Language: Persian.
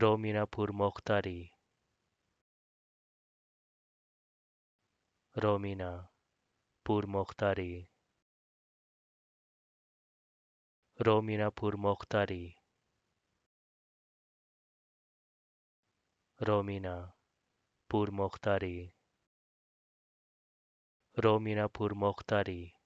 رومینا پور مختاری رومینا پور مختاری رومینا پور مختاری رومینا پور مختاری رومینا پور مختاری